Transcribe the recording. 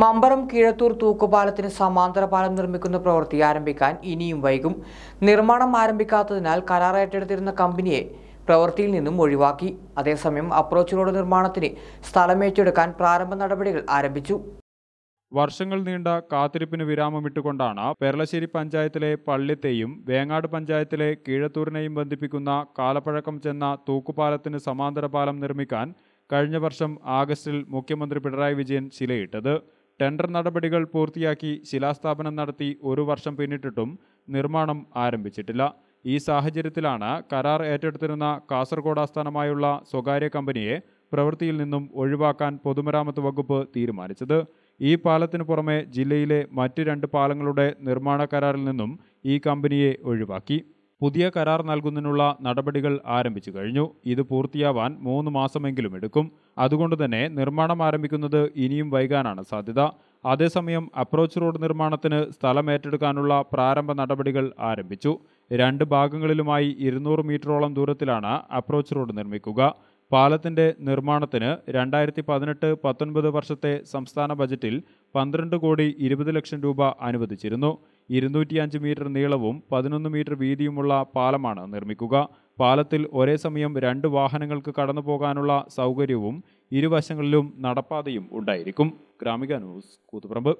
മമ്പറം കീഴത്തൂർ തൂക്കുപാലത്തിന് സമാന്തര പാലം നിർമ്മിക്കുന്ന പ്രവൃത്തി ആരംഭിക്കാൻ ഇനിയും വൈകും നിർമ്മാണം ആരംഭിക്കാത്തതിനാൽ കരാർ ഏറ്റെടുത്തിരുന്ന കമ്പനിയെ പ്രവൃത്തിയിൽ നിന്നും ഒഴിവാക്കി അതേസമയം അപ്രോച്ച് റോഡ് നിർമ്മാണത്തിന് സ്ഥലമേറ്റെടുക്കാൻ പ്രാരംഭ നടപടികൾ ആരംഭിച്ചു വർഷങ്ങൾ നീണ്ട കാത്തിരിപ്പിന് വിരാമമിട്ടുകൊണ്ടാണ് പെരളശ്ശേരി പഞ്ചായത്തിലെ പള്ളിത്തെയും വേങ്ങാട് പഞ്ചായത്തിലെ കീഴത്തൂരിനെയും ബന്ധിപ്പിക്കുന്ന കാലപ്പഴക്കം ചെന്ന തൂക്കുപാലത്തിന് സമാന്തര പാലം നിർമ്മിക്കാൻ കഴിഞ്ഞ വർഷം ആഗസ്റ്റിൽ മുഖ്യമന്ത്രി പിണറായി വിജയൻ ശിലയിട്ടത് ടെൻഡർ നടപടികൾ പൂർത്തിയാക്കി ശിലാസ്ഥാപനം നടത്തി ഒരു വർഷം പിന്നിട്ടിട്ടും നിർമ്മാണം ആരംഭിച്ചിട്ടില്ല ഈ സാഹചര്യത്തിലാണ് കരാർ ഏറ്റെടുത്തിരുന്ന കാസർഗോഡ് ആസ്ഥാനമായുള്ള സ്വകാര്യ കമ്പനിയെ പ്രവൃത്തിയിൽ നിന്നും ഒഴിവാക്കാൻ പൊതുമരാമത്ത് വകുപ്പ് തീരുമാനിച്ചത് ഈ പാലത്തിന് പുറമെ ജില്ലയിലെ മറ്റ് രണ്ട് പാലങ്ങളുടെ നിർമ്മാണ കരാറിൽ നിന്നും ഈ കമ്പനിയെ ഒഴിവാക്കി പുതിയ കരാർ നൽകുന്നതിനുള്ള നടപടികൾ ആരംഭിച്ചു കഴിഞ്ഞു ഇത് പൂർത്തിയാവാൻ മൂന്ന് മാസമെങ്കിലും എടുക്കും അതുകൊണ്ട് തന്നെ നിർമ്മാണം ആരംഭിക്കുന്നത് ഇനിയും വൈകാനാണ് സാധ്യത അതേസമയം അപ്രോച്ച് റോഡ് നിർമ്മാണത്തിന് സ്ഥലം ഏറ്റെടുക്കാനുള്ള പ്രാരംഭ നടപടികൾ ആരംഭിച്ചു രണ്ട് ഭാഗങ്ങളിലുമായി ഇരുന്നൂറ് മീറ്ററോളം ദൂരത്തിലാണ് അപ്രോച്ച് റോഡ് നിർമ്മിക്കുക പാലത്തിൻ്റെ നിർമ്മാണത്തിന് രണ്ടായിരത്തി പതിനെട്ട് പത്തൊൻപത് വർഷത്തെ സംസ്ഥാന ബജറ്റിൽ പന്ത്രണ്ട് കോടി ഇരുപത് ലക്ഷം രൂപ അനുവദിച്ചിരുന്നു ഇരുന്നൂറ്റിയഞ്ച് മീറ്റർ നീളവും പതിനൊന്ന് മീറ്റർ വീതിയുമുള്ള പാലമാണ് നിർമ്മിക്കുക പാലത്തിൽ ഒരേ സമയം രണ്ട് വാഹനങ്ങൾക്ക് കടന്നു പോകാനുള്ള സൗകര്യവും ഇരുവശങ്ങളിലും നടപ്പാതയും ഉണ്ടായിരിക്കും ഗ്രാമിക ന്യൂസ് കൂത്തുപറമ്പ്